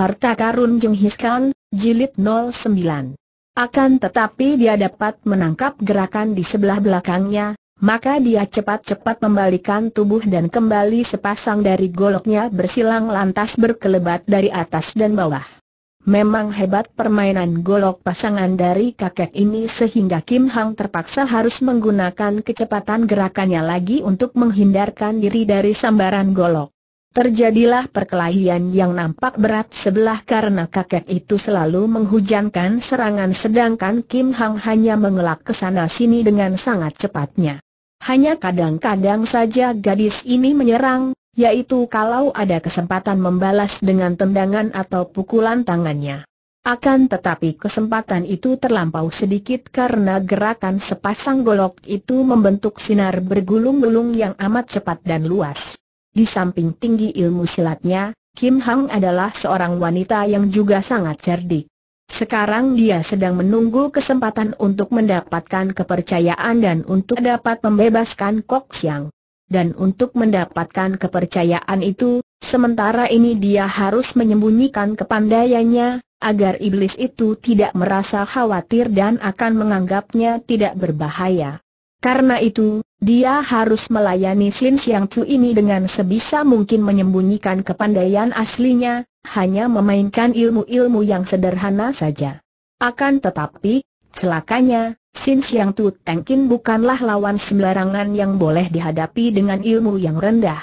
Harta Karun Jenghis Khan, Jilid 09. Akan tetapi dia dapat menangkap gerakan di sebelah belakangnya, maka dia cepat-cepat membalikan tubuh dan kembali sepasang dari goloknya bersilang lantas berkelebat dari atas dan bawah. Memang hebat permainan golok pasangan dari kakek ini sehingga Kim Hang terpaksa harus menggunakan kecepatan gerakannya lagi untuk menghindarkan diri dari sambaran golok. Terjadilah perkelahian yang nampak berat sebelah karena kakek itu selalu menghujankan serangan sedangkan Kim Hang hanya mengelak ke sana sini dengan sangat cepatnya. Hanya kadang-kadang saja gadis ini menyerang, yaitu kalau ada kesempatan membalas dengan tendangan atau pukulan tangannya. Akan tetapi kesempatan itu terlampau sedikit karena gerakan sepasang golok itu membentuk sinar bergulung-gulung yang amat cepat dan luas. Di samping tinggi ilmu silatnya, Kim Hang adalah seorang wanita yang juga sangat cerdik. Sekarang dia sedang menunggu kesempatan untuk mendapatkan kepercayaan dan untuk dapat membebaskan Kok Siang. Dan untuk mendapatkan kepercayaan itu, sementara ini dia harus menyembunyikan kepandaiannya, agar iblis itu tidak merasa khawatir dan akan menganggapnya tidak berbahaya. Karena itu, dia harus melayani Sin Siang Chu ini dengan sebisa mungkin menyembunyikan kepandaian aslinya, hanya memainkan ilmu-ilmu yang sederhana saja. Akan tetapi, celakanya, Sin Siang Chu Tengkin bukanlah lawan sembarangan yang boleh dihadapi dengan ilmu yang rendah.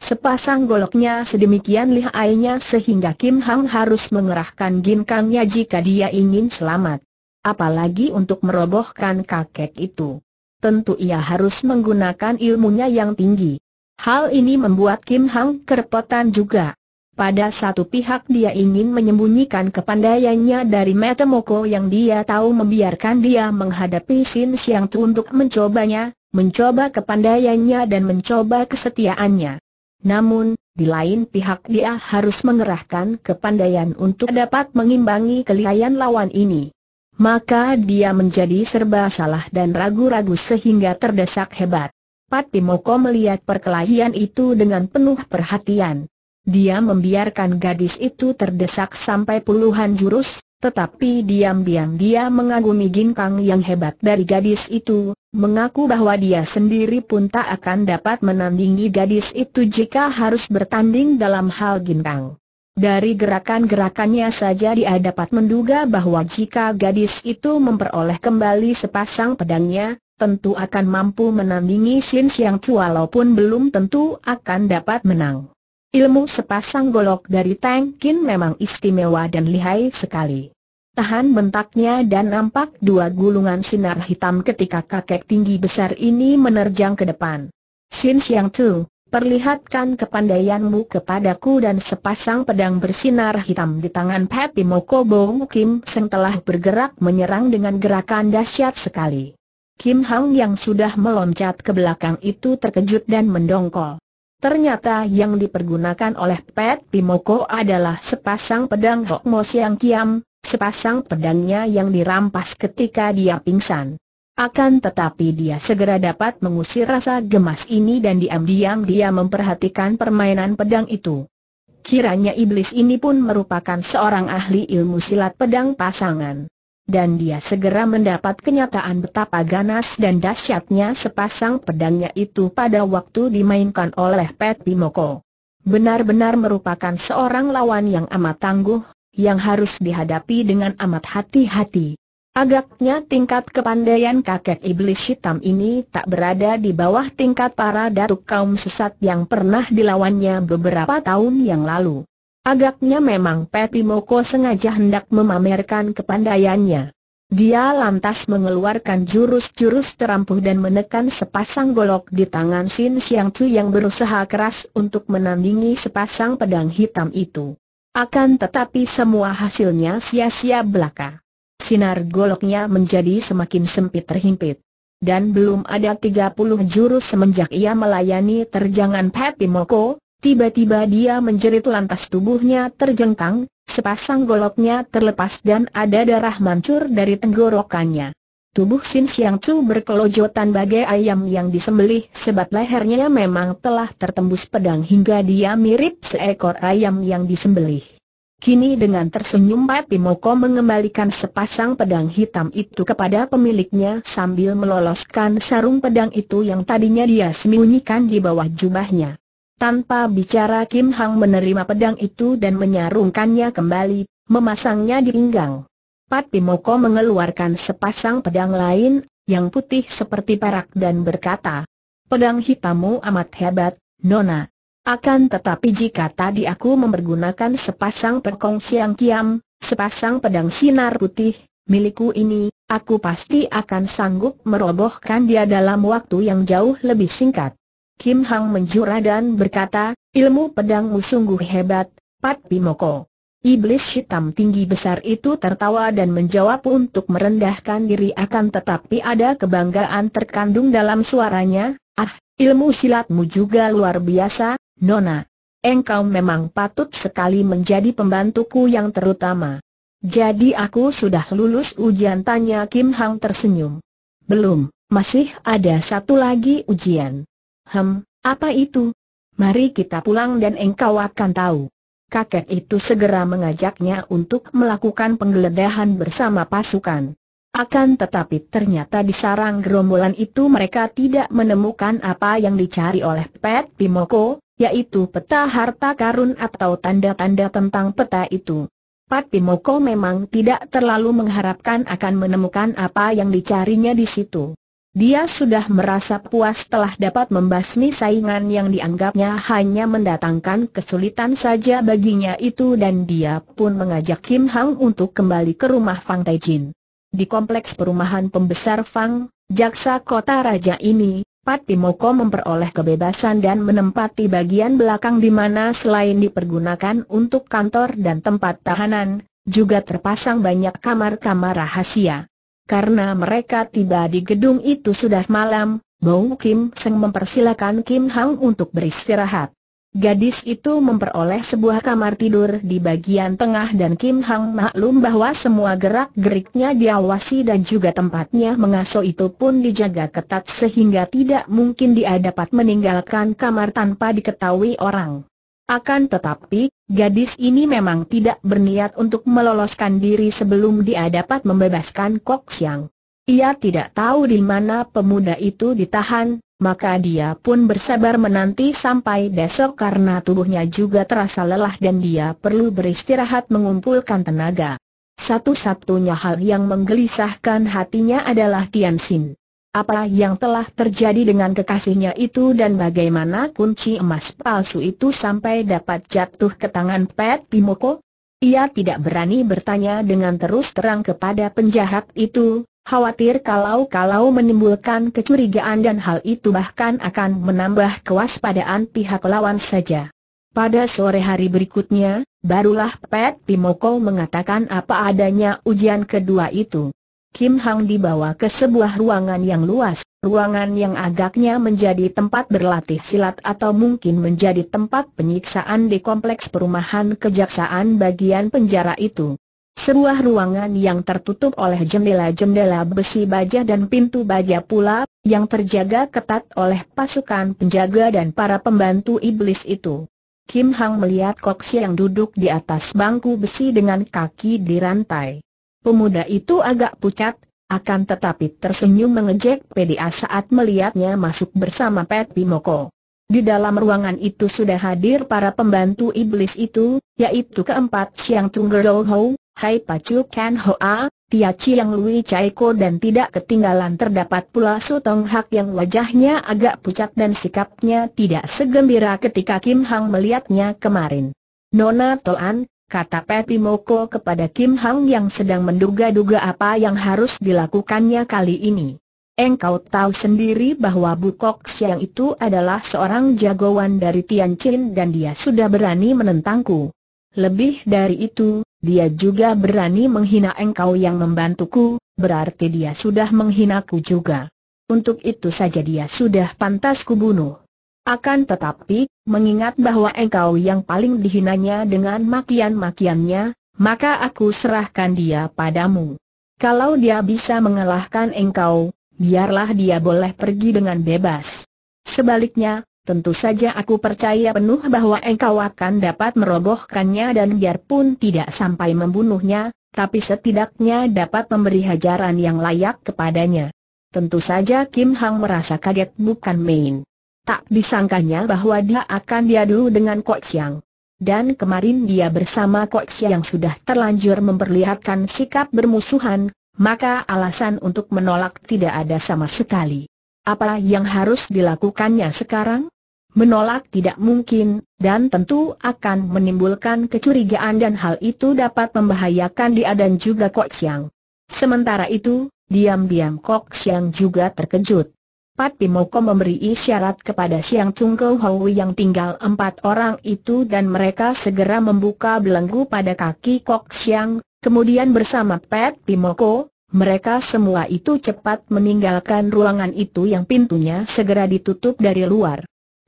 Sepasang goloknya sedemikian lihainya sehingga Kim Hang harus mengerahkan ginkangnya jika dia ingin selamat. Apalagi untuk merobohkan kakek itu tentu ia harus menggunakan ilmunya yang tinggi. Hal ini membuat Kim Hang kerepotan juga. Pada satu pihak dia ingin menyembunyikan kepandaiannya dari Mata Moko yang dia tahu membiarkan dia menghadapi Sin Siang Tu untuk mencobanya, mencoba kepandaiannya dan mencoba kesetiaannya. Namun, di lain pihak dia harus mengerahkan kepandaian untuk dapat mengimbangi kelihayan lawan ini maka dia menjadi serba salah dan ragu-ragu sehingga terdesak hebat. Patimoko melihat perkelahian itu dengan penuh perhatian. Dia membiarkan gadis itu terdesak sampai puluhan jurus, tetapi diam-diam dia mengagumi ginkang yang hebat dari gadis itu, mengaku bahwa dia sendiri pun tak akan dapat menandingi gadis itu jika harus bertanding dalam hal ginkang. Dari gerakan-gerakannya saja dia dapat menduga bahwa jika gadis itu memperoleh kembali sepasang pedangnya, tentu akan mampu menandingi Sin Siang Chu walaupun belum tentu akan dapat menang. Ilmu sepasang golok dari Tang Kin memang istimewa dan lihai sekali. Tahan bentaknya dan nampak dua gulungan sinar hitam ketika kakek tinggi besar ini menerjang ke depan. Sin Xiang Chu, Perlihatkan kepandaianmu kepadaku dan sepasang pedang bersinar hitam di tangan Peti Mokobo Kim Seng telah bergerak menyerang dengan gerakan dahsyat sekali. Kim Hang yang sudah meloncat ke belakang itu terkejut dan mendongkol. Ternyata yang dipergunakan oleh Pet Pimoko adalah sepasang pedang Hokmo Siang Kiam, sepasang pedangnya yang dirampas ketika dia pingsan. Akan tetapi dia segera dapat mengusir rasa gemas ini dan diam-diam dia memperhatikan permainan pedang itu. Kiranya iblis ini pun merupakan seorang ahli ilmu silat pedang pasangan. Dan dia segera mendapat kenyataan betapa ganas dan dahsyatnya sepasang pedangnya itu pada waktu dimainkan oleh Pat Bimoko. Benar-benar merupakan seorang lawan yang amat tangguh, yang harus dihadapi dengan amat hati-hati. Agaknya tingkat kepandaian kakek iblis hitam ini tak berada di bawah tingkat para datuk kaum sesat yang pernah dilawannya beberapa tahun yang lalu. Agaknya memang Pepi Moko sengaja hendak memamerkan kepandaiannya. Dia lantas mengeluarkan jurus-jurus terampuh dan menekan sepasang golok di tangan Sin Siang Chu yang berusaha keras untuk menandingi sepasang pedang hitam itu. Akan tetapi semua hasilnya sia-sia belaka sinar goloknya menjadi semakin sempit terhimpit. Dan belum ada 30 jurus semenjak ia melayani terjangan Peti Moko, tiba-tiba dia menjerit lantas tubuhnya terjengkang, sepasang goloknya terlepas dan ada darah mancur dari tenggorokannya. Tubuh Sin Siang Chu berkelojotan bagai ayam yang disembelih sebab lehernya memang telah tertembus pedang hingga dia mirip seekor ayam yang disembelih. Kini dengan tersenyum Moko mengembalikan sepasang pedang hitam itu kepada pemiliknya sambil meloloskan sarung pedang itu yang tadinya dia sembunyikan di bawah jubahnya. Tanpa bicara Kim Hang menerima pedang itu dan menyarungkannya kembali, memasangnya di pinggang. Moko mengeluarkan sepasang pedang lain, yang putih seperti perak dan berkata, Pedang hitammu amat hebat, Nona. Akan tetapi jika tadi aku mempergunakan sepasang perkong siang kiam, sepasang pedang sinar putih, milikku ini, aku pasti akan sanggup merobohkan dia dalam waktu yang jauh lebih singkat. Kim Hang menjura dan berkata, ilmu pedangmu sungguh hebat, Pat Pimoko. Iblis hitam tinggi besar itu tertawa dan menjawab untuk merendahkan diri akan tetapi ada kebanggaan terkandung dalam suaranya, ah, ilmu silatmu juga luar biasa, Nona, engkau memang patut sekali menjadi pembantuku yang terutama. Jadi aku sudah lulus ujian tanya Kim Hang tersenyum. Belum, masih ada satu lagi ujian. Hem, apa itu? Mari kita pulang dan engkau akan tahu. Kakek itu segera mengajaknya untuk melakukan penggeledahan bersama pasukan. Akan tetapi ternyata di sarang gerombolan itu mereka tidak menemukan apa yang dicari oleh Pet Pimoko, yaitu peta harta karun atau tanda-tanda tentang peta itu. Pat Pimoko memang tidak terlalu mengharapkan akan menemukan apa yang dicarinya di situ. Dia sudah merasa puas telah dapat membasmi saingan yang dianggapnya hanya mendatangkan kesulitan saja baginya itu dan dia pun mengajak Kim Hang untuk kembali ke rumah Fang Taijin. Di kompleks perumahan pembesar Fang, jaksa kota raja ini, Pat Timoko memperoleh kebebasan dan menempati bagian belakang di mana selain dipergunakan untuk kantor dan tempat tahanan, juga terpasang banyak kamar-kamar rahasia. Karena mereka tiba di gedung itu sudah malam, Bong Kim Seng mempersilakan Kim Hang untuk beristirahat. Gadis itu memperoleh sebuah kamar tidur di bagian tengah dan Kim Hang maklum bahwa semua gerak-geriknya diawasi dan juga tempatnya mengasuh itu pun dijaga ketat sehingga tidak mungkin dia dapat meninggalkan kamar tanpa diketahui orang. Akan tetapi, gadis ini memang tidak berniat untuk meloloskan diri sebelum dia dapat membebaskan Kok Siang. Ia tidak tahu di mana pemuda itu ditahan, maka dia pun bersabar menanti sampai besok karena tubuhnya juga terasa lelah dan dia perlu beristirahat mengumpulkan tenaga. Satu-satunya hal yang menggelisahkan hatinya adalah Tian Xin. Apa yang telah terjadi dengan kekasihnya itu dan bagaimana kunci emas palsu itu sampai dapat jatuh ke tangan Pet Pimoko? Ia tidak berani bertanya dengan terus terang kepada penjahat itu, Khawatir kalau-kalau menimbulkan kecurigaan dan hal itu bahkan akan menambah kewaspadaan pihak lawan saja. Pada sore hari berikutnya, barulah Pet Pimoko mengatakan apa adanya ujian kedua itu. Kim Hang dibawa ke sebuah ruangan yang luas, ruangan yang agaknya menjadi tempat berlatih silat atau mungkin menjadi tempat penyiksaan di kompleks perumahan kejaksaan bagian penjara itu. Sebuah ruangan yang tertutup oleh jendela-jendela besi baja dan pintu baja pula, yang terjaga ketat oleh pasukan penjaga dan para pembantu iblis itu. Kim Hang melihat Kok yang duduk di atas bangku besi dengan kaki dirantai. Pemuda itu agak pucat, akan tetapi tersenyum mengejek PDA saat melihatnya masuk bersama Pat Bimoko. Di dalam ruangan itu sudah hadir para pembantu iblis itu, yaitu keempat Siang Tunggerol Hai Pacu Kan Hoa, Tia Chiang Lui Chai Ko dan tidak ketinggalan terdapat pula Sutong Hak yang wajahnya agak pucat dan sikapnya tidak segembira ketika Kim Hang melihatnya kemarin. Nona Toan, kata Pepi Moko kepada Kim Hang yang sedang menduga-duga apa yang harus dilakukannya kali ini. Engkau tahu sendiri bahwa Bukok Siang itu adalah seorang jagoan dari Tianjin dan dia sudah berani menentangku. Lebih dari itu, dia juga berani menghina engkau yang membantuku, berarti dia sudah menghinaku juga. Untuk itu saja dia sudah pantas kubunuh. Akan tetapi, mengingat bahwa engkau yang paling dihinanya dengan makian-makiannya, maka aku serahkan dia padamu. Kalau dia bisa mengalahkan engkau, biarlah dia boleh pergi dengan bebas. Sebaliknya, Tentu saja aku percaya penuh bahwa engkau akan dapat merobohkannya dan biarpun tidak sampai membunuhnya, tapi setidaknya dapat memberi hajaran yang layak kepadanya. Tentu saja Kim Hang merasa kaget bukan main. Tak disangkanya bahwa dia akan diadu dengan Kok Siang. Dan kemarin dia bersama Kok Yang sudah terlanjur memperlihatkan sikap bermusuhan, maka alasan untuk menolak tidak ada sama sekali. Apa yang harus dilakukannya sekarang? Menolak tidak mungkin, dan tentu akan menimbulkan kecurigaan dan hal itu dapat membahayakan dia dan juga Kok Siang. Sementara itu, diam-diam Kok Siang juga terkejut. Pat Pimoko memberi isyarat kepada Siang Chung Kau yang tinggal empat orang itu dan mereka segera membuka belenggu pada kaki Kok Siang, kemudian bersama Pat Pimoko, mereka semua itu cepat meninggalkan ruangan itu yang pintunya segera ditutup dari luar.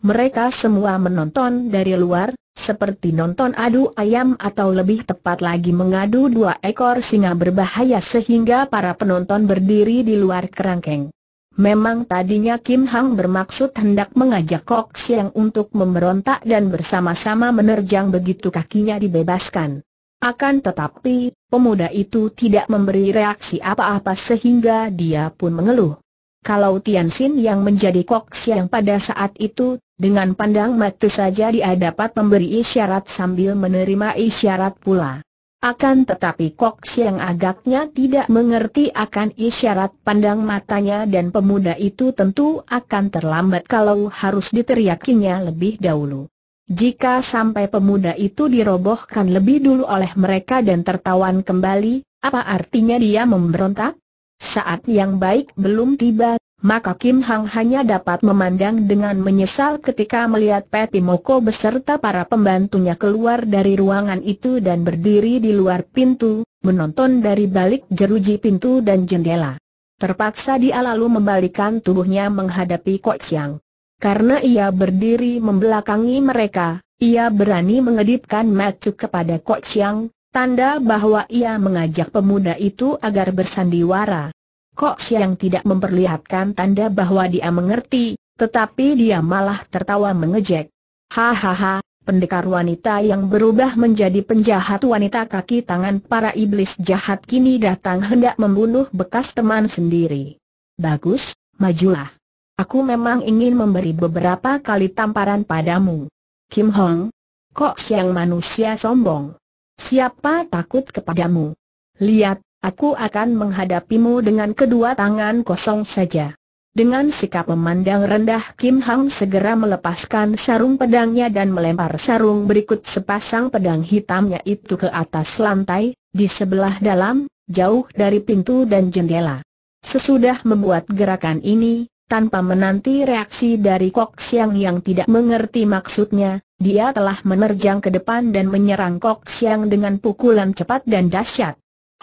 Mereka semua menonton dari luar, seperti nonton adu ayam atau lebih tepat lagi mengadu dua ekor singa berbahaya sehingga para penonton berdiri di luar kerangkeng. Memang tadinya Kim Hang bermaksud hendak mengajak Kok Siang untuk memberontak dan bersama-sama menerjang begitu kakinya dibebaskan. Akan tetapi, pemuda itu tidak memberi reaksi apa-apa sehingga dia pun mengeluh. Kalau Tian Xin yang menjadi Kok Siang pada saat itu dengan pandang mata saja dia dapat memberi isyarat sambil menerima isyarat pula. Akan tetapi Kok Siang agaknya tidak mengerti akan isyarat pandang matanya dan pemuda itu tentu akan terlambat kalau harus diteriakinya lebih dahulu. Jika sampai pemuda itu dirobohkan lebih dulu oleh mereka dan tertawan kembali, apa artinya dia memberontak? Saat yang baik belum tiba, maka Kim Hang hanya dapat memandang dengan menyesal ketika melihat Peti Moko beserta para pembantunya keluar dari ruangan itu dan berdiri di luar pintu, menonton dari balik jeruji pintu dan jendela. Terpaksa dia lalu membalikan tubuhnya menghadapi Kok Siang. Karena ia berdiri membelakangi mereka, ia berani mengedipkan mata kepada Kok Siang, tanda bahwa ia mengajak pemuda itu agar bersandiwara. Kok Siang tidak memperlihatkan tanda bahwa dia mengerti, tetapi dia malah tertawa mengejek. Hahaha, pendekar wanita yang berubah menjadi penjahat wanita kaki tangan para iblis jahat kini datang hendak membunuh bekas teman sendiri. Bagus, majulah. Aku memang ingin memberi beberapa kali tamparan padamu. Kim Hong, kok siang manusia sombong? Siapa takut kepadamu? Lihat, Aku akan menghadapimu dengan kedua tangan kosong saja. Dengan sikap memandang rendah Kim Hang segera melepaskan sarung pedangnya dan melempar sarung berikut sepasang pedang hitamnya itu ke atas lantai, di sebelah dalam, jauh dari pintu dan jendela. Sesudah membuat gerakan ini, tanpa menanti reaksi dari Kok Siang yang tidak mengerti maksudnya, dia telah menerjang ke depan dan menyerang Kok Siang dengan pukulan cepat dan dahsyat.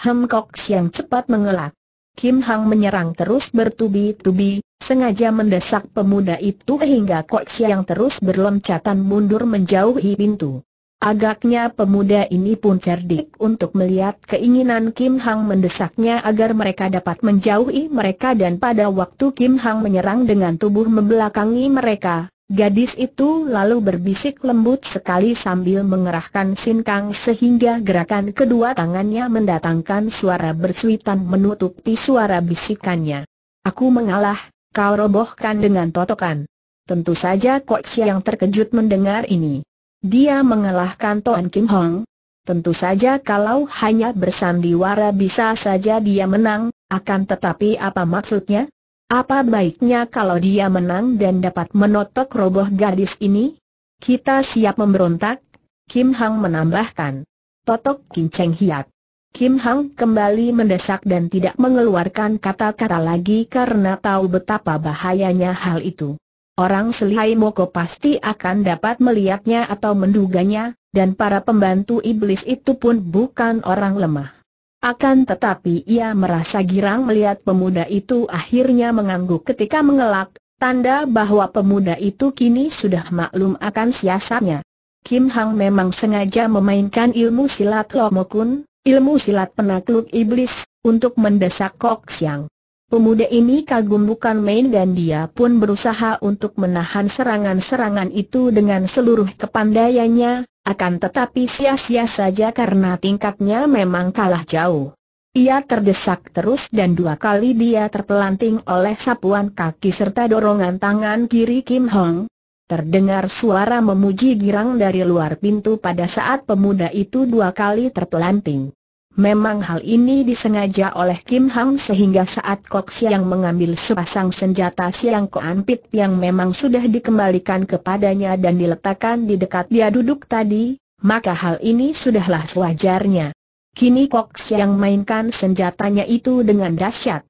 Hem Kok Siang cepat mengelak. Kim Hang menyerang terus bertubi-tubi, sengaja mendesak pemuda itu hingga Kok Siang terus berloncatan mundur menjauhi pintu. Agaknya pemuda ini pun cerdik untuk melihat keinginan Kim Hang mendesaknya agar mereka dapat menjauhi mereka dan pada waktu Kim Hang menyerang dengan tubuh membelakangi mereka, Gadis itu lalu berbisik lembut sekali sambil mengerahkan sinkang sehingga gerakan kedua tangannya mendatangkan suara bersuitan menutupi suara bisikannya. Aku mengalah, kau robohkan dengan totokan. Tentu saja Koksi yang terkejut mendengar ini. Dia mengalahkan Toan Kim Hong. Tentu saja kalau hanya bersandiwara bisa saja dia menang, akan tetapi apa maksudnya? Apa baiknya kalau dia menang dan dapat menotok roboh gadis ini? Kita siap memberontak, Kim Hang menambahkan. Totok kinceng hiat. Kim Hang kembali mendesak dan tidak mengeluarkan kata-kata lagi karena tahu betapa bahayanya hal itu. Orang selihai Moko pasti akan dapat melihatnya atau menduganya, dan para pembantu iblis itu pun bukan orang lemah. Akan tetapi ia merasa girang melihat pemuda itu akhirnya mengangguk ketika mengelak, tanda bahwa pemuda itu kini sudah maklum akan siasatnya. Kim Hang memang sengaja memainkan ilmu silat Lomokun, ilmu silat penakluk iblis, untuk mendesak Kok Siang. Pemuda ini kagum bukan main dan dia pun berusaha untuk menahan serangan-serangan itu dengan seluruh kepandaiannya, akan tetapi sia-sia saja karena tingkatnya memang kalah jauh. Ia terdesak terus dan dua kali dia terpelanting oleh sapuan kaki serta dorongan tangan kiri Kim Hong. Terdengar suara memuji girang dari luar pintu pada saat pemuda itu dua kali terpelanting. Memang hal ini disengaja oleh Kim Hang sehingga saat Kok Siang mengambil sepasang senjata Siang Pit yang memang sudah dikembalikan kepadanya dan diletakkan di dekat dia duduk tadi, maka hal ini sudahlah sewajarnya. Kini Kok Siang mainkan senjatanya itu dengan dahsyat.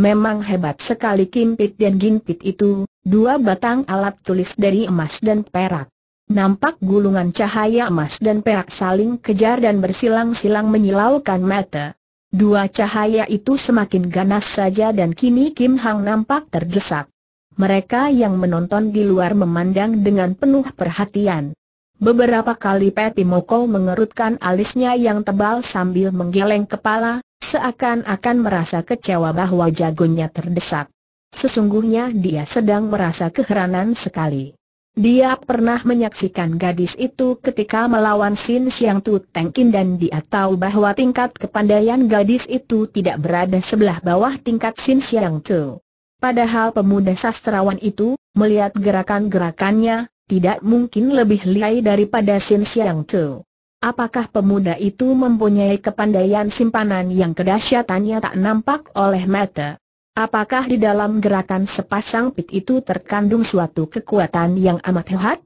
Memang hebat sekali Kim Pit dan Gin Pit itu, dua batang alat tulis dari emas dan perak. Nampak gulungan cahaya emas dan perak saling kejar dan bersilang-silang menyilaukan mata. Dua cahaya itu semakin ganas saja dan kini Kim Hang nampak terdesak. Mereka yang menonton di luar memandang dengan penuh perhatian. Beberapa kali Pepi Moko mengerutkan alisnya yang tebal sambil menggeleng kepala, seakan-akan merasa kecewa bahwa jagonya terdesak. Sesungguhnya dia sedang merasa keheranan sekali. Dia pernah menyaksikan gadis itu ketika melawan Sin Siang Tu Tengkin dan dia tahu bahwa tingkat kepandaian gadis itu tidak berada sebelah bawah tingkat Sin Siang Tu. Padahal pemuda sastrawan itu, melihat gerakan-gerakannya, tidak mungkin lebih lihai daripada Sin Siang Tu. Apakah pemuda itu mempunyai kepandaian simpanan yang kedahsyatannya tak nampak oleh mata? Apakah di dalam gerakan sepasang pit itu terkandung suatu kekuatan yang amat hebat?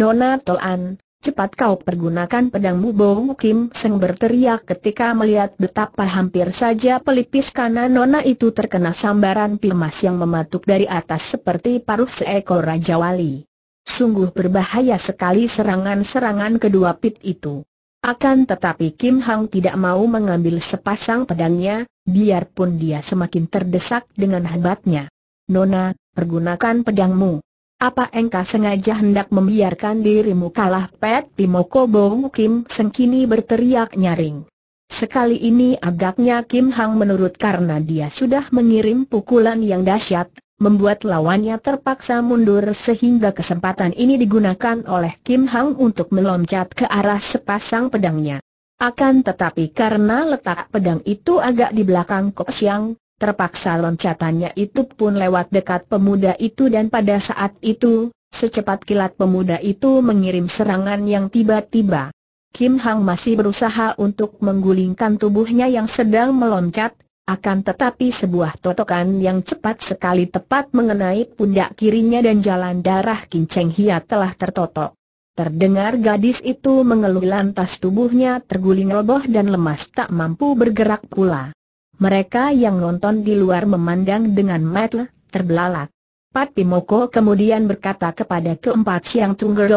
Nona Tolan, cepat kau pergunakan pedangmu Bo Kim Seng berteriak ketika melihat betapa hampir saja pelipis kanan Nona itu terkena sambaran pil pilmas yang mematuk dari atas seperti paruh seekor Raja Wali. Sungguh berbahaya sekali serangan-serangan kedua pit itu. Akan tetapi Kim Hang tidak mau mengambil sepasang pedangnya, biarpun dia semakin terdesak dengan hebatnya. Nona, pergunakan pedangmu. Apa engkau sengaja hendak membiarkan dirimu kalah pet Pimoko Bong Kim Sengkini berteriak nyaring. Sekali ini agaknya Kim Hang menurut karena dia sudah mengirim pukulan yang dahsyat, membuat lawannya terpaksa mundur sehingga kesempatan ini digunakan oleh Kim Hang untuk meloncat ke arah sepasang pedangnya. Akan tetapi karena letak pedang itu agak di belakang Kok Siang, terpaksa loncatannya itu pun lewat dekat pemuda itu dan pada saat itu, secepat kilat pemuda itu mengirim serangan yang tiba-tiba. Kim Hang masih berusaha untuk menggulingkan tubuhnya yang sedang meloncat, akan tetapi sebuah totokan yang cepat sekali tepat mengenai pundak kirinya dan jalan darah kinceng hia telah tertotok. Terdengar gadis itu mengeluh lantas tubuhnya terguling roboh dan lemas tak mampu bergerak pula. Mereka yang nonton di luar memandang dengan mata terbelalak. Pat Pimoko kemudian berkata kepada keempat Siang Tungger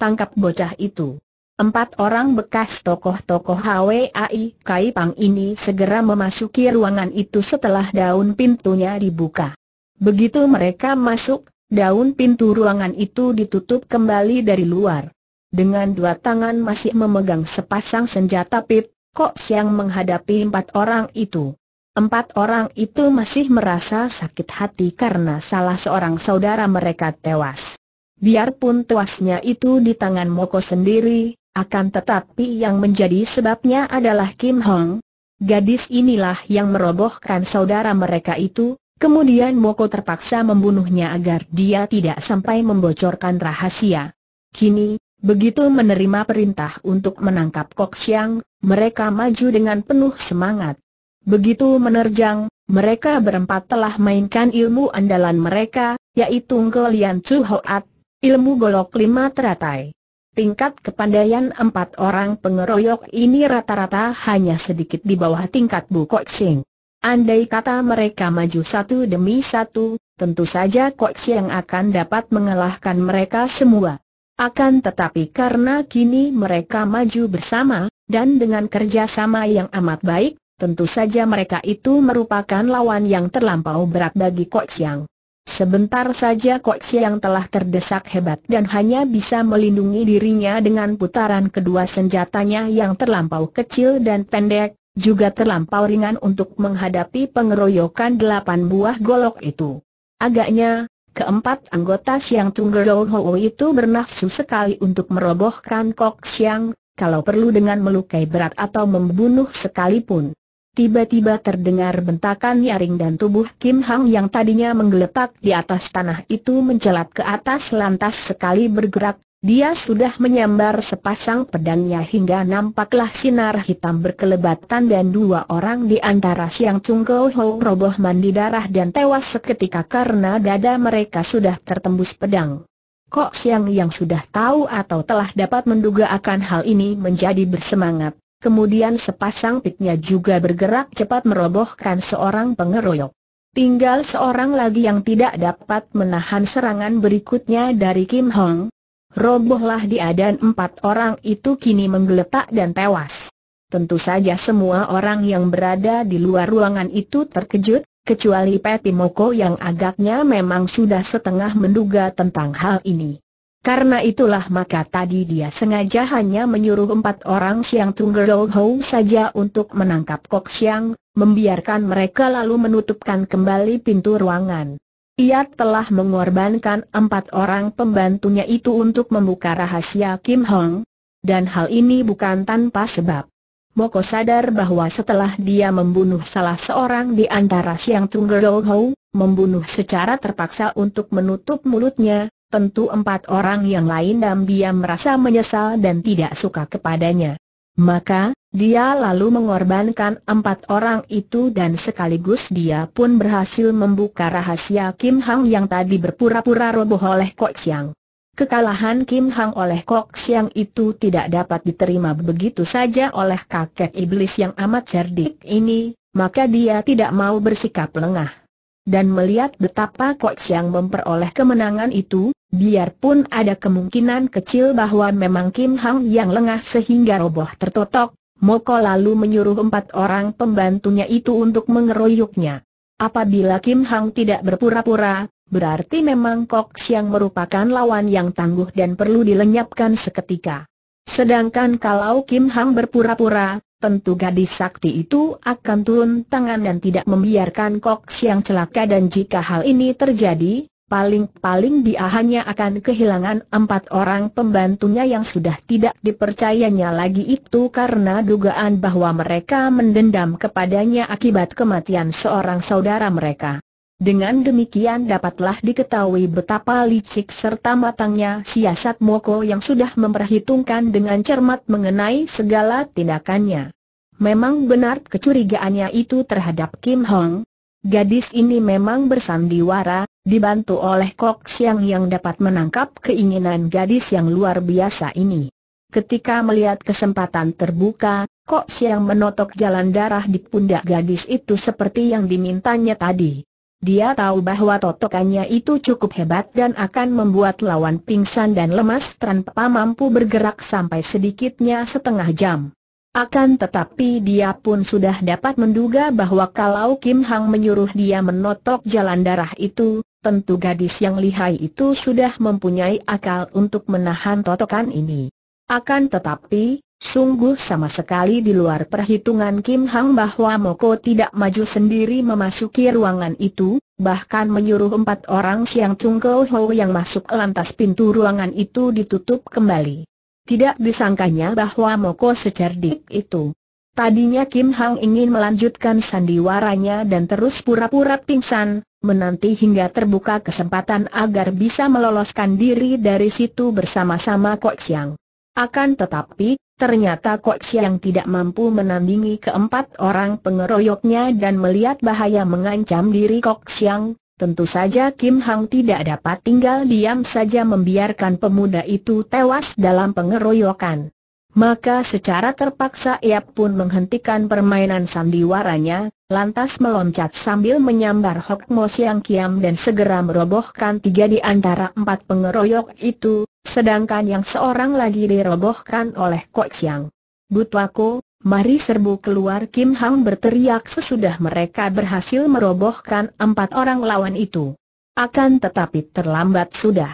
tangkap bocah itu. Empat orang bekas tokoh-tokoh HWAI Kai Pang ini segera memasuki ruangan itu setelah daun pintunya dibuka. Begitu mereka masuk, daun pintu ruangan itu ditutup kembali dari luar. Dengan dua tangan masih memegang sepasang senjata pit, Kok Siang menghadapi empat orang itu. Empat orang itu masih merasa sakit hati karena salah seorang saudara mereka tewas. Biarpun tuasnya itu di tangan Moko sendiri, akan tetapi yang menjadi sebabnya adalah Kim Hong. Gadis inilah yang merobohkan saudara mereka itu, kemudian Moko terpaksa membunuhnya agar dia tidak sampai membocorkan rahasia. Kini, begitu menerima perintah untuk menangkap Kok Siang, mereka maju dengan penuh semangat. Begitu menerjang, mereka berempat telah mainkan ilmu andalan mereka, yaitu Ngkolian Chu Hoat, ilmu golok lima teratai. Tingkat kepandaian empat orang pengeroyok ini rata-rata hanya sedikit di bawah tingkat Bu Kok Sing. Andai kata mereka maju satu demi satu, tentu saja Kok Sing akan dapat mengalahkan mereka semua. Akan tetapi karena kini mereka maju bersama, dan dengan kerjasama yang amat baik, tentu saja mereka itu merupakan lawan yang terlampau berat bagi Kok Sing. Sebentar saja Kok yang telah terdesak hebat dan hanya bisa melindungi dirinya dengan putaran kedua senjatanya yang terlampau kecil dan pendek, juga terlampau ringan untuk menghadapi pengeroyokan delapan buah golok itu. Agaknya, keempat anggota Siang Tunggero Ho itu bernafsu sekali untuk merobohkan Kok Siang, kalau perlu dengan melukai berat atau membunuh sekalipun. Tiba-tiba terdengar bentakan nyaring dan tubuh Kim Hang yang tadinya menggeletak di atas tanah itu mencelat ke atas lantas sekali bergerak, dia sudah menyambar sepasang pedangnya hingga nampaklah sinar hitam berkelebatan dan dua orang di antara Siang Chung Ho roboh mandi darah dan tewas seketika karena dada mereka sudah tertembus pedang. Kok Siang yang sudah tahu atau telah dapat menduga akan hal ini menjadi bersemangat. Kemudian sepasang piknya juga bergerak cepat merobohkan seorang pengeroyok. Tinggal seorang lagi yang tidak dapat menahan serangan berikutnya dari Kim Hong. Robohlah dia dan empat orang itu kini menggeletak dan tewas. Tentu saja semua orang yang berada di luar ruangan itu terkejut, kecuali Peti Moko yang agaknya memang sudah setengah menduga tentang hal ini. Karena itulah maka tadi dia sengaja hanya menyuruh empat orang Siang Tunggelo Hou saja untuk menangkap Kok Siang, membiarkan mereka lalu menutupkan kembali pintu ruangan. Ia telah mengorbankan empat orang pembantunya itu untuk membuka rahasia Kim Hong, dan hal ini bukan tanpa sebab. Moko sadar bahwa setelah dia membunuh salah seorang di antara Siang Tunggelo Hou, membunuh secara terpaksa untuk menutup mulutnya, tentu empat orang yang lain diam-diam merasa menyesal dan tidak suka kepadanya. Maka, dia lalu mengorbankan empat orang itu dan sekaligus dia pun berhasil membuka rahasia Kim Hang yang tadi berpura-pura roboh oleh Kok Siang. Kekalahan Kim Hang oleh Kok Siang itu tidak dapat diterima begitu saja oleh kakek iblis yang amat cerdik ini, maka dia tidak mau bersikap lengah dan melihat betapa Kok Siang memperoleh kemenangan itu, biarpun ada kemungkinan kecil bahwa memang Kim Hang yang lengah sehingga roboh tertotok, Moko lalu menyuruh empat orang pembantunya itu untuk mengeroyoknya. Apabila Kim Hang tidak berpura-pura, berarti memang Kok Siang merupakan lawan yang tangguh dan perlu dilenyapkan seketika. Sedangkan kalau Kim Hang berpura-pura, tentu gadis sakti itu akan turun tangan dan tidak membiarkan Kok Siang celaka dan jika hal ini terjadi, paling-paling dia hanya akan kehilangan empat orang pembantunya yang sudah tidak dipercayanya lagi itu karena dugaan bahwa mereka mendendam kepadanya akibat kematian seorang saudara mereka. Dengan demikian dapatlah diketahui betapa licik serta matangnya siasat Moko yang sudah memperhitungkan dengan cermat mengenai segala tindakannya. Memang benar kecurigaannya itu terhadap Kim Hong. Gadis ini memang bersandiwara, dibantu oleh Kok Siang yang dapat menangkap keinginan gadis yang luar biasa ini. Ketika melihat kesempatan terbuka, Kok Siang menotok jalan darah di pundak gadis itu seperti yang dimintanya tadi. Dia tahu bahwa totokannya itu cukup hebat dan akan membuat lawan pingsan dan lemas tanpa mampu bergerak sampai sedikitnya setengah jam. Akan tetapi dia pun sudah dapat menduga bahwa kalau Kim Hang menyuruh dia menotok jalan darah itu, tentu gadis yang lihai itu sudah mempunyai akal untuk menahan totokan ini. Akan tetapi, Sungguh sama sekali di luar perhitungan Kim Hang bahwa Moko tidak maju sendiri memasuki ruangan itu, bahkan menyuruh empat orang Siang Chung Ho yang masuk lantas pintu ruangan itu ditutup kembali. Tidak disangkanya bahwa Moko secerdik itu. Tadinya Kim Hang ingin melanjutkan sandiwaranya dan terus pura-pura pingsan, menanti hingga terbuka kesempatan agar bisa meloloskan diri dari situ bersama-sama Kok Siang. Akan tetapi, Ternyata Coach yang tidak mampu menandingi keempat orang pengeroyoknya dan melihat bahaya mengancam diri Kok Siang, tentu saja Kim Hang tidak dapat tinggal diam saja membiarkan pemuda itu tewas dalam pengeroyokan. Maka secara terpaksa ia pun menghentikan permainan sandiwaranya, lantas meloncat sambil menyambar Hok Mo Siang Kiam dan segera merobohkan tiga di antara empat pengeroyok itu, sedangkan yang seorang lagi dirobohkan oleh Kok Siang. Butwako, mari serbu keluar Kim Hang berteriak sesudah mereka berhasil merobohkan empat orang lawan itu. Akan tetapi terlambat sudah.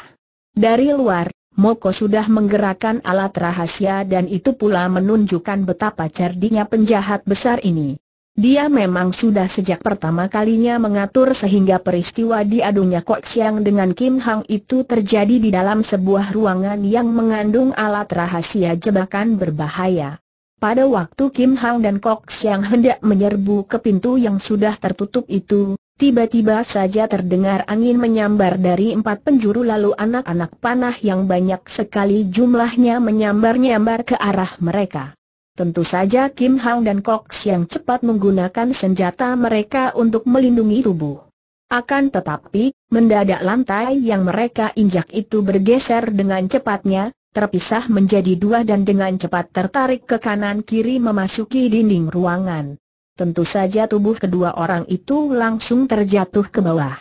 Dari luar, Moko sudah menggerakkan alat rahasia dan itu pula menunjukkan betapa cerdiknya penjahat besar ini. Dia memang sudah sejak pertama kalinya mengatur sehingga peristiwa diadunya Kok Siang dengan Kim Hang itu terjadi di dalam sebuah ruangan yang mengandung alat rahasia jebakan berbahaya. Pada waktu Kim Hang dan Kok Siang hendak menyerbu ke pintu yang sudah tertutup itu, tiba-tiba saja terdengar angin menyambar dari empat penjuru lalu anak-anak panah yang banyak sekali jumlahnya menyambar-nyambar ke arah mereka. Tentu saja Kim Hang dan Cox yang cepat menggunakan senjata mereka untuk melindungi tubuh. Akan tetapi, mendadak lantai yang mereka injak itu bergeser dengan cepatnya, terpisah menjadi dua dan dengan cepat tertarik ke kanan-kiri memasuki dinding ruangan. Tentu saja tubuh kedua orang itu langsung terjatuh ke bawah.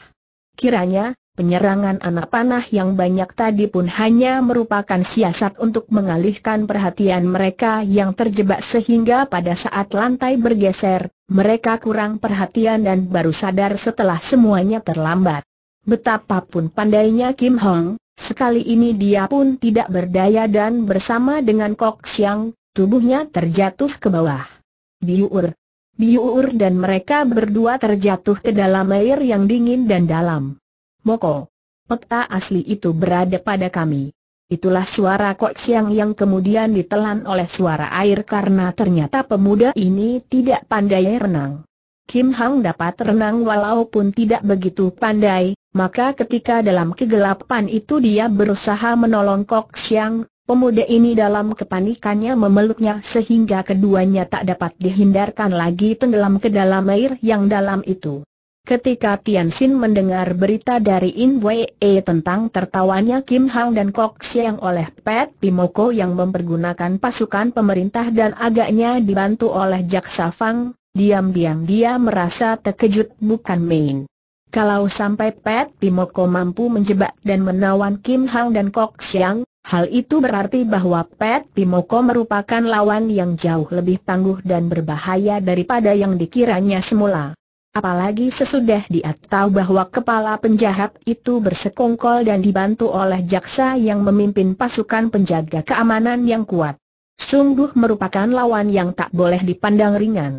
Kiranya, Penyerangan anak panah yang banyak tadi pun hanya merupakan siasat untuk mengalihkan perhatian mereka yang terjebak sehingga pada saat lantai bergeser, mereka kurang perhatian dan baru sadar setelah semuanya terlambat. Betapapun pandainya Kim Hong, sekali ini dia pun tidak berdaya dan bersama dengan Kok Siang, tubuhnya terjatuh ke bawah. Biur, biur dan mereka berdua terjatuh ke dalam air yang dingin dan dalam. Moko. Peta asli itu berada pada kami. Itulah suara Kok Siang yang kemudian ditelan oleh suara air karena ternyata pemuda ini tidak pandai renang. Kim Hang dapat renang walaupun tidak begitu pandai, maka ketika dalam kegelapan itu dia berusaha menolong Kok Siang, pemuda ini dalam kepanikannya memeluknya sehingga keduanya tak dapat dihindarkan lagi tenggelam ke dalam air yang dalam itu. Ketika Tian Xin mendengar berita dari In Wei e tentang tertawanya Kim Hang dan Kok Siang oleh Pat Pimoko yang mempergunakan pasukan pemerintah dan agaknya dibantu oleh Jaksa Fang, diam-diam dia merasa terkejut bukan main. Kalau sampai Pat Pimoko mampu menjebak dan menawan Kim Hang dan Kok Siang, hal itu berarti bahwa Pat Pimoko merupakan lawan yang jauh lebih tangguh dan berbahaya daripada yang dikiranya semula. Apalagi sesudah dia tahu bahwa kepala penjahat itu bersekongkol dan dibantu oleh jaksa yang memimpin pasukan penjaga keamanan yang kuat. Sungguh merupakan lawan yang tak boleh dipandang ringan.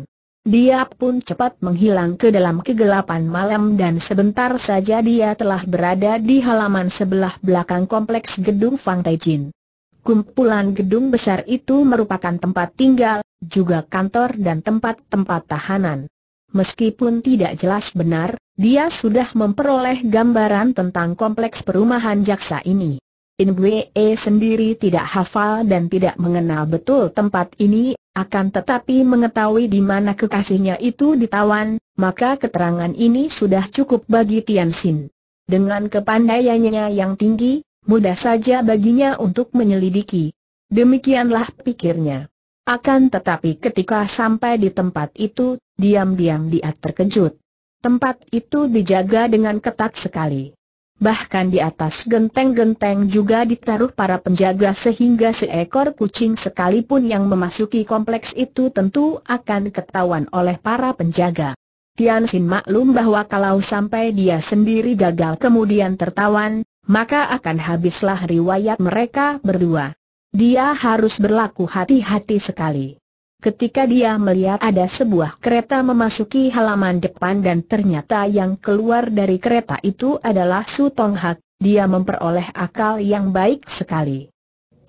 Dia pun cepat menghilang ke dalam kegelapan malam dan sebentar saja dia telah berada di halaman sebelah belakang kompleks gedung Fang Taijin. Kumpulan gedung besar itu merupakan tempat tinggal, juga kantor dan tempat-tempat tahanan meskipun tidak jelas benar, dia sudah memperoleh gambaran tentang kompleks perumahan jaksa ini. Inwe sendiri tidak hafal dan tidak mengenal betul tempat ini, akan tetapi mengetahui di mana kekasihnya itu ditawan, maka keterangan ini sudah cukup bagi Tian Xin. Dengan kepandaiannya yang tinggi, mudah saja baginya untuk menyelidiki. Demikianlah pikirnya. Akan tetapi ketika sampai di tempat itu, Diam-diam dia terkejut. Tempat itu dijaga dengan ketat sekali. Bahkan di atas genteng-genteng juga ditaruh para penjaga sehingga seekor kucing sekalipun yang memasuki kompleks itu tentu akan ketahuan oleh para penjaga. Tian Xin maklum bahwa kalau sampai dia sendiri gagal kemudian tertawan, maka akan habislah riwayat mereka berdua. Dia harus berlaku hati-hati sekali. Ketika dia melihat ada sebuah kereta memasuki halaman depan dan ternyata yang keluar dari kereta itu adalah Su Tong Hak, dia memperoleh akal yang baik sekali.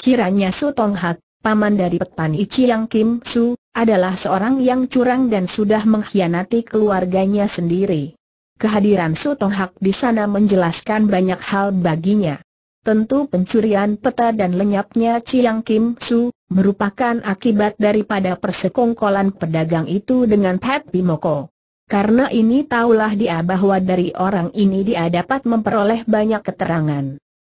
Kiranya Su Tong Hak, paman dari petani Yang Kim Su, adalah seorang yang curang dan sudah mengkhianati keluarganya sendiri. Kehadiran Su Tong Hak di sana menjelaskan banyak hal baginya. Tentu pencurian peta dan lenyapnya Chiang Kim Su merupakan akibat daripada persekongkolan pedagang itu dengan Pat Bimoko. Karena ini taulah dia bahwa dari orang ini dia dapat memperoleh banyak keterangan.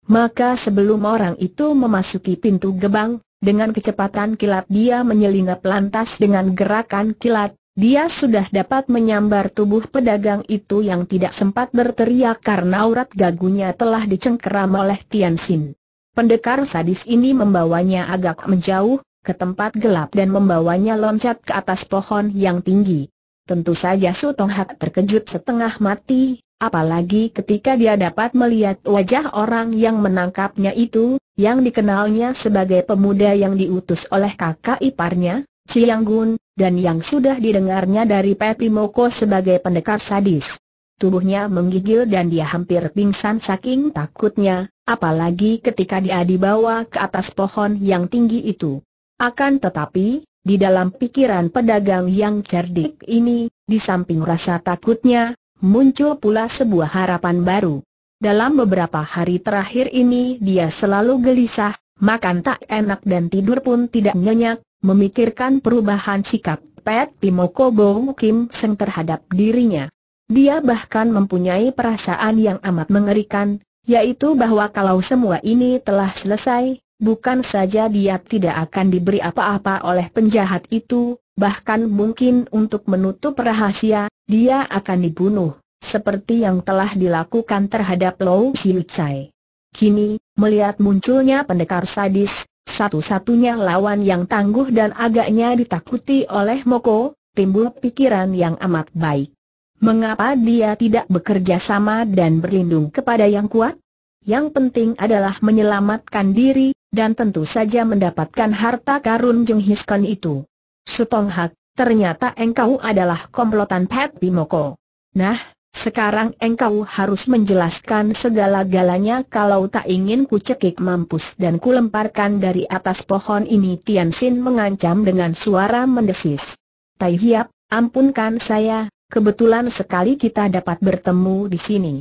Maka sebelum orang itu memasuki pintu gebang, dengan kecepatan kilat dia menyelinap lantas dengan gerakan kilat, dia sudah dapat menyambar tubuh pedagang itu yang tidak sempat berteriak karena urat gagunya telah dicengkeram oleh Tian Xin. Pendekar sadis ini membawanya agak menjauh, ke tempat gelap dan membawanya loncat ke atas pohon yang tinggi. Tentu saja Sutong Hak terkejut setengah mati, apalagi ketika dia dapat melihat wajah orang yang menangkapnya itu, yang dikenalnya sebagai pemuda yang diutus oleh kakak iparnya, Gun, dan yang sudah didengarnya dari Pepi Moko sebagai pendekar sadis. Tubuhnya menggigil dan dia hampir pingsan saking takutnya, apalagi ketika dia dibawa ke atas pohon yang tinggi itu. Akan tetapi, di dalam pikiran pedagang yang cerdik ini, di samping rasa takutnya, muncul pula sebuah harapan baru. Dalam beberapa hari terakhir ini dia selalu gelisah, makan tak enak dan tidur pun tidak nyenyak, memikirkan perubahan sikap Pet Pimokobo Kim Seng terhadap dirinya. Dia bahkan mempunyai perasaan yang amat mengerikan, yaitu bahwa kalau semua ini telah selesai, bukan saja dia tidak akan diberi apa-apa oleh penjahat itu, bahkan mungkin untuk menutup rahasia, dia akan dibunuh, seperti yang telah dilakukan terhadap Lou Siu Chai. Kini, melihat munculnya pendekar sadis, satu-satunya lawan yang tangguh dan agaknya ditakuti oleh Moko, timbul pikiran yang amat baik. Mengapa dia tidak bekerja sama dan berlindung kepada yang kuat? Yang penting adalah menyelamatkan diri, dan tentu saja mendapatkan harta karun Jung Hiskon itu. Sutong Hak, ternyata engkau adalah komplotan Pat Bimoko. Nah, sekarang engkau harus menjelaskan segala-galanya kalau tak ingin ku cekik mampus dan ku lemparkan dari atas pohon ini Tian Sin mengancam dengan suara mendesis. Tai Hiap, ampunkan saya, Kebetulan sekali kita dapat bertemu di sini.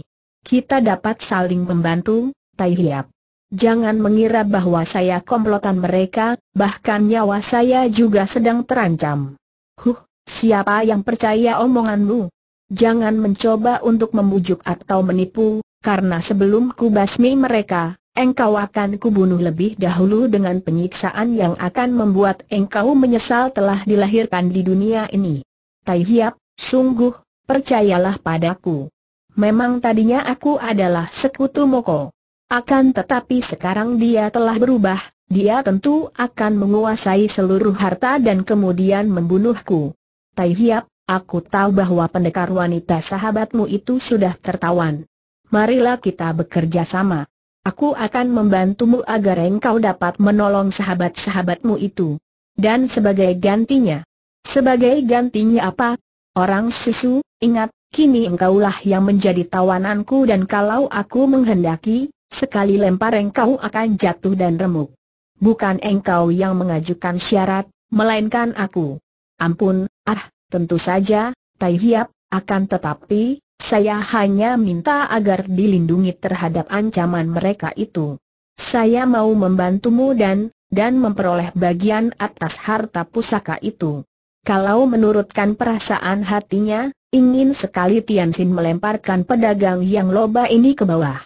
Kita dapat saling membantu, Tai Hiap. Jangan mengira bahwa saya komplotan mereka, bahkan nyawa saya juga sedang terancam. Huh, siapa yang percaya omonganmu? Jangan mencoba untuk membujuk atau menipu, karena sebelum ku basmi mereka, engkau akan kubunuh lebih dahulu dengan penyiksaan yang akan membuat engkau menyesal telah dilahirkan di dunia ini. Tai Hiap, Sungguh, percayalah padaku. Memang tadinya aku adalah sekutu Moko. Akan tetapi sekarang dia telah berubah, dia tentu akan menguasai seluruh harta dan kemudian membunuhku. Tai Hiap, aku tahu bahwa pendekar wanita sahabatmu itu sudah tertawan. Marilah kita bekerja sama. Aku akan membantumu agar engkau dapat menolong sahabat-sahabatmu itu. Dan sebagai gantinya. Sebagai gantinya apa? Orang susu, ingat, kini engkaulah yang menjadi tawananku dan kalau aku menghendaki, sekali lempar engkau akan jatuh dan remuk. Bukan engkau yang mengajukan syarat, melainkan aku. Ampun, ah, tentu saja, Tai Hiap, akan tetapi, saya hanya minta agar dilindungi terhadap ancaman mereka itu. Saya mau membantumu dan, dan memperoleh bagian atas harta pusaka itu. Kalau menurutkan perasaan hatinya, ingin sekali Tian Xin melemparkan pedagang yang loba ini ke bawah.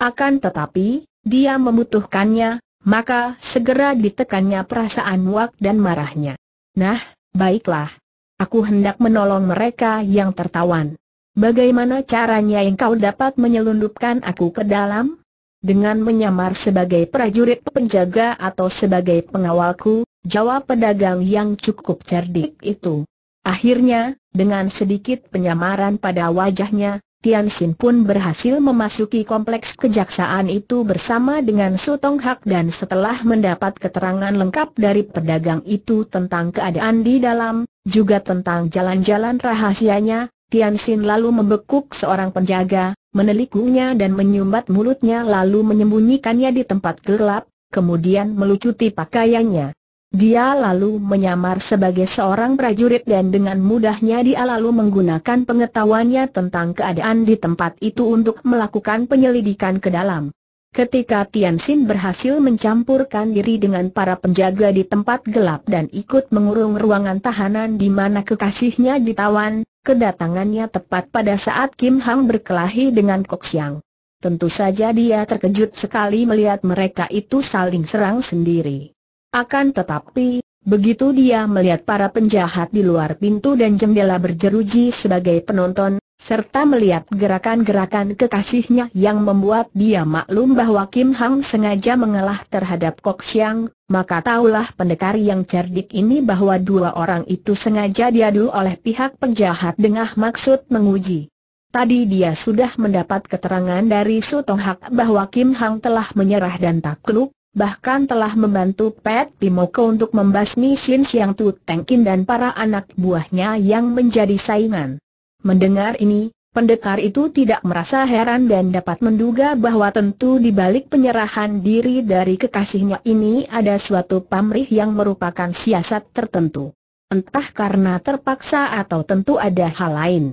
Akan tetapi, dia membutuhkannya, maka segera ditekannya perasaan muak dan marahnya. Nah, baiklah. Aku hendak menolong mereka yang tertawan. Bagaimana caranya engkau dapat menyelundupkan aku ke dalam? Dengan menyamar sebagai prajurit penjaga atau sebagai pengawalku, jawab pedagang yang cukup cerdik itu. Akhirnya, dengan sedikit penyamaran pada wajahnya, Tian Xin pun berhasil memasuki kompleks kejaksaan itu bersama dengan Sutong Hak dan setelah mendapat keterangan lengkap dari pedagang itu tentang keadaan di dalam, juga tentang jalan-jalan rahasianya, Tian Xin lalu membekuk seorang penjaga, menelikungnya dan menyumbat mulutnya lalu menyembunyikannya di tempat gelap, kemudian melucuti pakaiannya. Dia lalu menyamar sebagai seorang prajurit dan dengan mudahnya dia lalu menggunakan pengetahuannya tentang keadaan di tempat itu untuk melakukan penyelidikan ke dalam. Ketika Tian Xin berhasil mencampurkan diri dengan para penjaga di tempat gelap dan ikut mengurung ruangan tahanan di mana kekasihnya ditawan, kedatangannya tepat pada saat Kim Hang berkelahi dengan Kok Xiang. Tentu saja dia terkejut sekali melihat mereka itu saling serang sendiri. Akan tetapi, begitu dia melihat para penjahat di luar pintu dan jendela berjeruji sebagai penonton, serta melihat gerakan-gerakan kekasihnya yang membuat dia maklum bahwa Kim Hang sengaja mengalah terhadap Kok Siang, maka taulah pendekar yang cerdik ini bahwa dua orang itu sengaja diadu oleh pihak penjahat dengan maksud menguji. Tadi dia sudah mendapat keterangan dari Sutong Hak bahwa Kim Hang telah menyerah dan takluk, bahkan telah membantu Pat Pimoko untuk membasmi Shin Siang Tu Tengkin dan para anak buahnya yang menjadi saingan. Mendengar ini, pendekar itu tidak merasa heran dan dapat menduga bahwa tentu di balik penyerahan diri dari kekasihnya ini ada suatu pamrih yang merupakan siasat tertentu. Entah karena terpaksa atau tentu ada hal lain.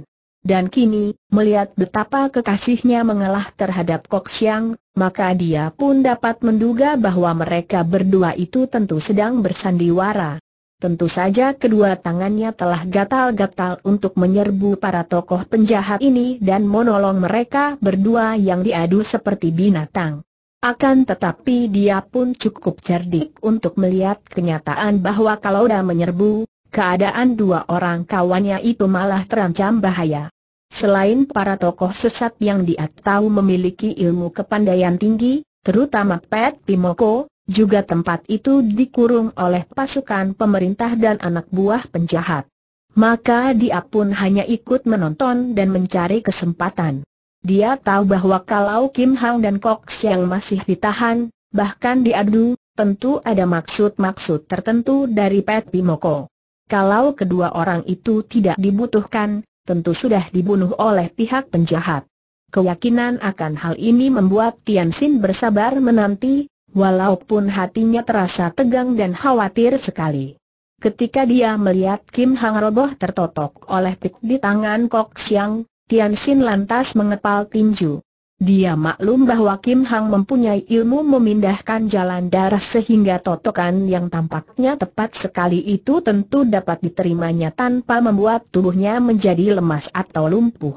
Dan kini, melihat betapa kekasihnya mengalah terhadap Kok Siang, maka dia pun dapat menduga bahwa mereka berdua itu tentu sedang bersandiwara. Tentu saja kedua tangannya telah gatal-gatal untuk menyerbu para tokoh penjahat ini dan menolong mereka berdua yang diadu seperti binatang. Akan tetapi dia pun cukup cerdik untuk melihat kenyataan bahwa kalau dia menyerbu, keadaan dua orang kawannya itu malah terancam bahaya. Selain para tokoh sesat yang dia tahu memiliki ilmu kepandaian tinggi, terutama Pet Pimoko, juga tempat itu dikurung oleh pasukan pemerintah dan anak buah penjahat. Maka dia pun hanya ikut menonton dan mencari kesempatan. Dia tahu bahwa kalau Kim Hang dan Kok Siang masih ditahan, bahkan diadu, tentu ada maksud-maksud tertentu dari Pet Pimoko. Kalau kedua orang itu tidak dibutuhkan, tentu sudah dibunuh oleh pihak penjahat. Keyakinan akan hal ini membuat Tian Xin bersabar menanti, walaupun hatinya terasa tegang dan khawatir sekali. Ketika dia melihat Kim Hang roboh tertotok oleh pik di tangan Kok Siang, Tian Xin lantas mengepal tinju. Dia maklum bahwa Kim Hang mempunyai ilmu memindahkan jalan darah sehingga totokan yang tampaknya tepat sekali itu tentu dapat diterimanya tanpa membuat tubuhnya menjadi lemas atau lumpuh.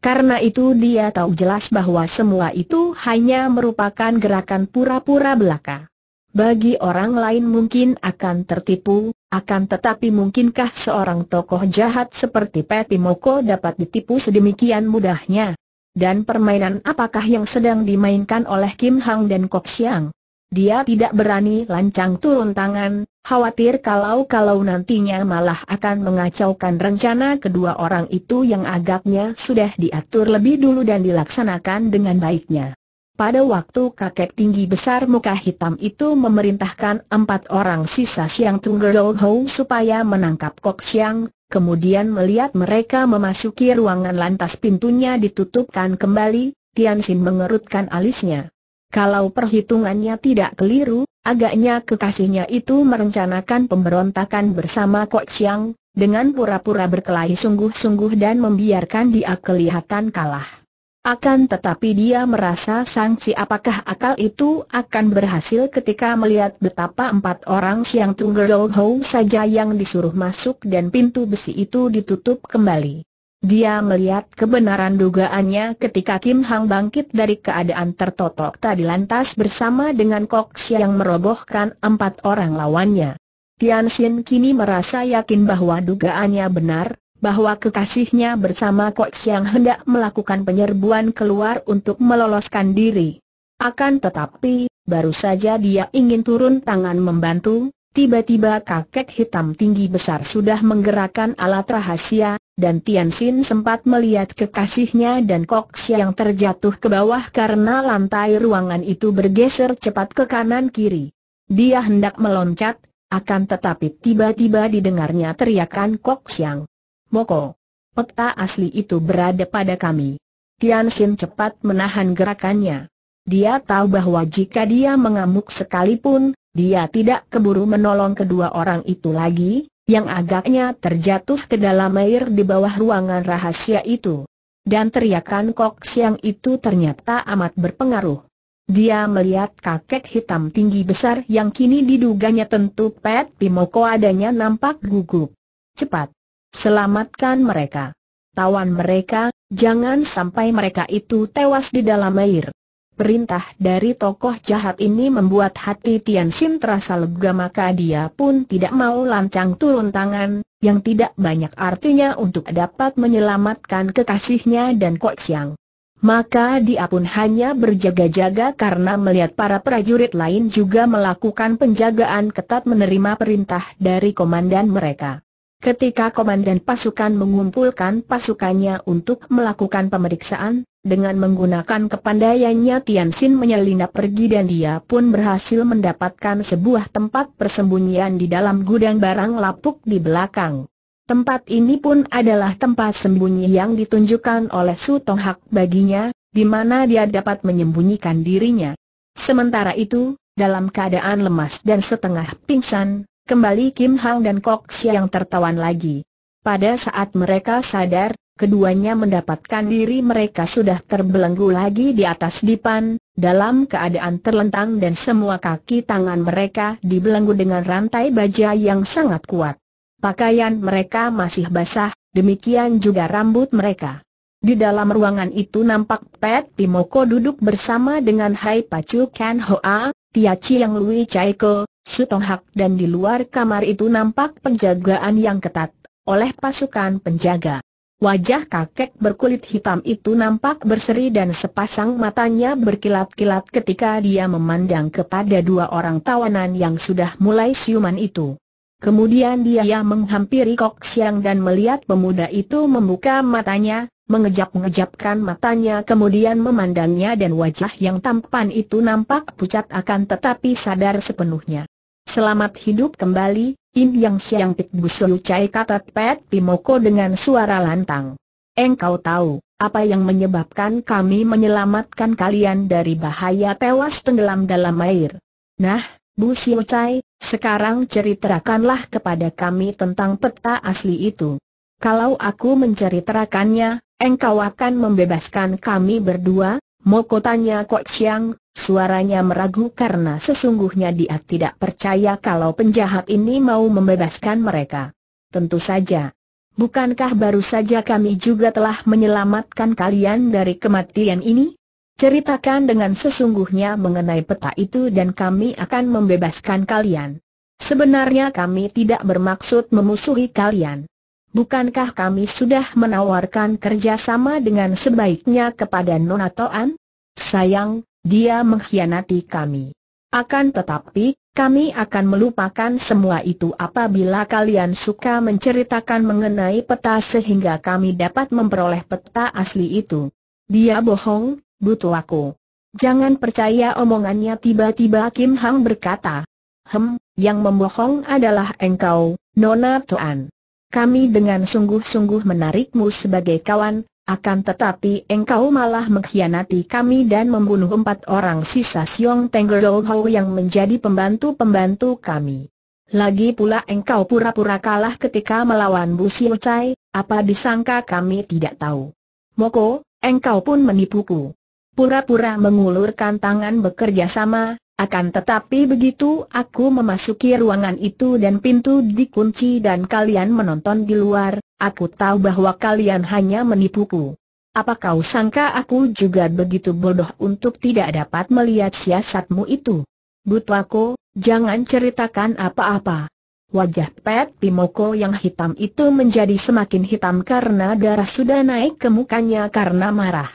Karena itu dia tahu jelas bahwa semua itu hanya merupakan gerakan pura-pura belaka. Bagi orang lain mungkin akan tertipu, akan tetapi mungkinkah seorang tokoh jahat seperti Peti Moko dapat ditipu sedemikian mudahnya? Dan permainan apakah yang sedang dimainkan oleh Kim Hang dan Kok Siang? Dia tidak berani lancang turun tangan, khawatir kalau-kalau nantinya malah akan mengacaukan rencana kedua orang itu yang agaknya sudah diatur lebih dulu dan dilaksanakan dengan baiknya. Pada waktu kakek tinggi besar muka hitam itu memerintahkan empat orang sisa Siang Tunggerol Ho supaya menangkap Kok Siang, kemudian melihat mereka memasuki ruangan lantas pintunya ditutupkan kembali, Tian Xin mengerutkan alisnya. Kalau perhitungannya tidak keliru, agaknya kekasihnya itu merencanakan pemberontakan bersama Kok Chiang, dengan pura-pura berkelahi sungguh-sungguh dan membiarkan dia kelihatan kalah. Akan tetapi dia merasa sangsi apakah akal itu akan berhasil ketika melihat betapa empat orang Siang tunggal Hou saja yang disuruh masuk dan pintu besi itu ditutup kembali. Dia melihat kebenaran dugaannya ketika Kim Hang bangkit dari keadaan tertotok tadi lantas bersama dengan Kok yang merobohkan empat orang lawannya. Tian Xin kini merasa yakin bahwa dugaannya benar, bahwa kekasihnya bersama Kok yang hendak melakukan penyerbuan keluar untuk meloloskan diri. Akan tetapi, baru saja dia ingin turun tangan membantu, tiba-tiba kakek hitam tinggi besar sudah menggerakkan alat rahasia, dan Tian Xin sempat melihat kekasihnya dan Kok yang terjatuh ke bawah karena lantai ruangan itu bergeser cepat ke kanan-kiri. Dia hendak meloncat, akan tetapi tiba-tiba didengarnya teriakan Kok Siang. Moko. Peta asli itu berada pada kami. Tian Xin cepat menahan gerakannya. Dia tahu bahwa jika dia mengamuk sekalipun, dia tidak keburu menolong kedua orang itu lagi, yang agaknya terjatuh ke dalam air di bawah ruangan rahasia itu. Dan teriakan Kok Siang itu ternyata amat berpengaruh. Dia melihat kakek hitam tinggi besar yang kini diduganya tentu Pet Pimoko adanya nampak gugup. Cepat! Selamatkan mereka. Tawan mereka, jangan sampai mereka itu tewas di dalam air. Perintah dari tokoh jahat ini membuat hati Tian Xin terasa lega maka dia pun tidak mau lancang turun tangan, yang tidak banyak artinya untuk dapat menyelamatkan kekasihnya dan Kok Siang. Maka dia pun hanya berjaga-jaga karena melihat para prajurit lain juga melakukan penjagaan ketat menerima perintah dari komandan mereka. Ketika komandan pasukan mengumpulkan pasukannya untuk melakukan pemeriksaan, dengan menggunakan kepandaiannya Xin menyelinap pergi dan dia pun berhasil mendapatkan sebuah tempat persembunyian di dalam gudang barang lapuk di belakang. Tempat ini pun adalah tempat sembunyi yang ditunjukkan oleh Su Tong Hak baginya, di mana dia dapat menyembunyikan dirinya. Sementara itu, dalam keadaan lemas dan setengah pingsan, Kembali Kim Hang dan Kok Siang tertawan lagi. Pada saat mereka sadar, keduanya mendapatkan diri mereka sudah terbelenggu lagi di atas dipan, dalam keadaan terlentang dan semua kaki tangan mereka dibelenggu dengan rantai baja yang sangat kuat. Pakaian mereka masih basah, demikian juga rambut mereka. Di dalam ruangan itu nampak Pat Pimoko duduk bersama dengan Hai Pacu Ken Hoa, Tia Chiang Lui Chai Ko, Sutonghak dan di luar kamar itu nampak penjagaan yang ketat, oleh pasukan penjaga. Wajah kakek berkulit hitam itu nampak berseri dan sepasang matanya berkilat-kilat ketika dia memandang kepada dua orang tawanan yang sudah mulai siuman itu. Kemudian dia menghampiri Kok Siang dan melihat pemuda itu membuka matanya, mengejap-ngejapkan matanya kemudian memandangnya dan wajah yang tampan itu nampak pucat akan tetapi sadar sepenuhnya. Selamat hidup kembali, Im Yang Siang Pik Busuyu Chai kata Pet Pimoko dengan suara lantang. Engkau tahu, apa yang menyebabkan kami menyelamatkan kalian dari bahaya tewas tenggelam dalam air. Nah, Bu Siu Chai, sekarang ceritakanlah kepada kami tentang peta asli itu. Kalau aku menceritakannya, engkau akan membebaskan kami berdua, Moko tanya Kok Chiang, suaranya meragu karena sesungguhnya dia tidak percaya kalau penjahat ini mau membebaskan mereka. Tentu saja. Bukankah baru saja kami juga telah menyelamatkan kalian dari kematian ini? Ceritakan dengan sesungguhnya mengenai peta itu dan kami akan membebaskan kalian. Sebenarnya kami tidak bermaksud memusuhi kalian. Bukankah kami sudah menawarkan kerjasama dengan sebaiknya kepada Nona Toan? Sayang, dia mengkhianati kami. Akan tetapi, kami akan melupakan semua itu apabila kalian suka menceritakan mengenai peta sehingga kami dapat memperoleh peta asli itu. Dia bohong, butuh aku. Jangan percaya omongannya tiba-tiba Kim Hang berkata. Hem, yang membohong adalah engkau, Nona Toan. Kami dengan sungguh-sungguh menarikmu sebagai kawan, akan tetapi engkau malah mengkhianati kami dan membunuh empat orang sisa Siong Tenggerol yang menjadi pembantu-pembantu kami. Lagi pula engkau pura-pura kalah ketika melawan Bu Siu Chai, apa disangka kami tidak tahu. Moko, engkau pun menipuku. Pura-pura mengulurkan tangan bekerja sama, akan tetapi begitu aku memasuki ruangan itu dan pintu dikunci dan kalian menonton di luar, aku tahu bahwa kalian hanya menipuku. Apa kau sangka aku juga begitu bodoh untuk tidak dapat melihat siasatmu itu? Butwako, jangan ceritakan apa-apa. Wajah Pet Pimoko yang hitam itu menjadi semakin hitam karena darah sudah naik ke mukanya karena marah.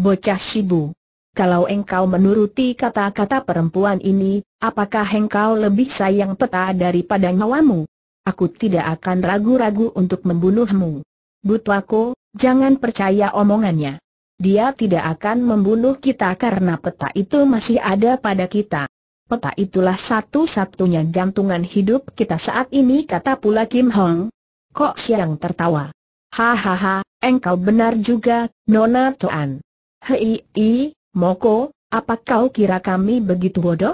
Bocah Shibu, kalau engkau menuruti kata-kata perempuan ini, apakah engkau lebih sayang peta daripada nyawamu? Aku tidak akan ragu-ragu untuk membunuhmu. Butwako, jangan percaya omongannya. Dia tidak akan membunuh kita karena peta itu masih ada pada kita. Peta itulah satu-satunya gantungan hidup kita saat ini kata pula Kim Hong. Kok siang tertawa? Hahaha, engkau benar juga, Nona Toan. Hei, Moko, apa kau kira kami begitu bodoh?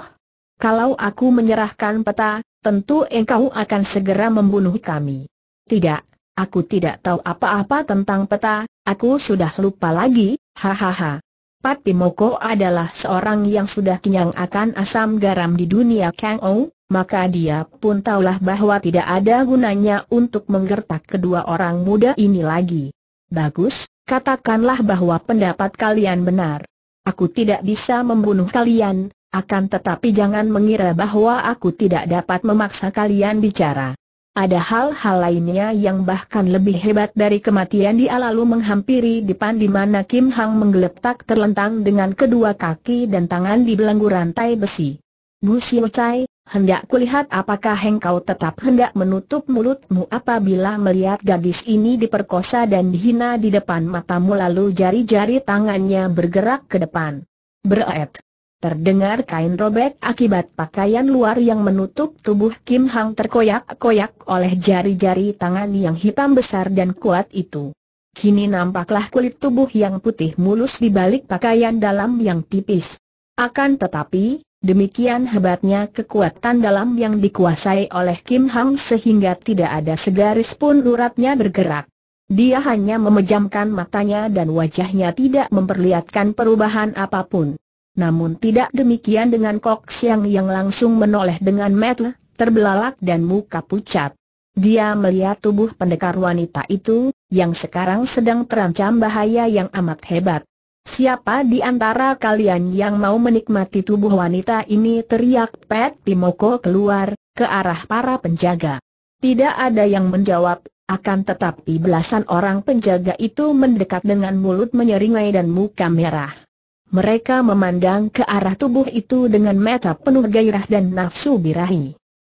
Kalau aku menyerahkan peta, tentu engkau akan segera membunuh kami. Tidak, aku tidak tahu apa-apa tentang peta, aku sudah lupa lagi, hahaha. Pati Moko adalah seorang yang sudah kenyang akan asam garam di dunia Kang Ou, maka dia pun tahulah bahwa tidak ada gunanya untuk menggertak kedua orang muda ini lagi. Bagus, katakanlah bahwa pendapat kalian benar. Aku tidak bisa membunuh kalian, akan tetapi jangan mengira bahwa aku tidak dapat memaksa kalian bicara. Ada hal-hal lainnya yang bahkan lebih hebat dari kematian dia lalu menghampiri depan di mana Kim Hang menggeletak terlentang dengan kedua kaki dan tangan di belenggu rantai besi. Bu Siu Chai, hendak kulihat apakah hengkau tetap hendak menutup mulutmu apabila melihat gadis ini diperkosa dan dihina di depan matamu lalu jari-jari tangannya bergerak ke depan. Beret. Terdengar kain robek akibat pakaian luar yang menutup tubuh Kim Hang terkoyak-koyak oleh jari-jari tangan yang hitam besar dan kuat itu. Kini nampaklah kulit tubuh yang putih mulus di balik pakaian dalam yang tipis. Akan tetapi, Demikian hebatnya kekuatan dalam yang dikuasai oleh Kim Hang sehingga tidak ada segaris pun uratnya bergerak. Dia hanya memejamkan matanya dan wajahnya tidak memperlihatkan perubahan apapun. Namun tidak demikian dengan Kok Siang yang langsung menoleh dengan metel, terbelalak dan muka pucat. Dia melihat tubuh pendekar wanita itu, yang sekarang sedang terancam bahaya yang amat hebat. Siapa di antara kalian yang mau menikmati tubuh wanita ini teriak Pet Timoko keluar, ke arah para penjaga. Tidak ada yang menjawab, akan tetapi belasan orang penjaga itu mendekat dengan mulut menyeringai dan muka merah. Mereka memandang ke arah tubuh itu dengan mata penuh gairah dan nafsu birahi.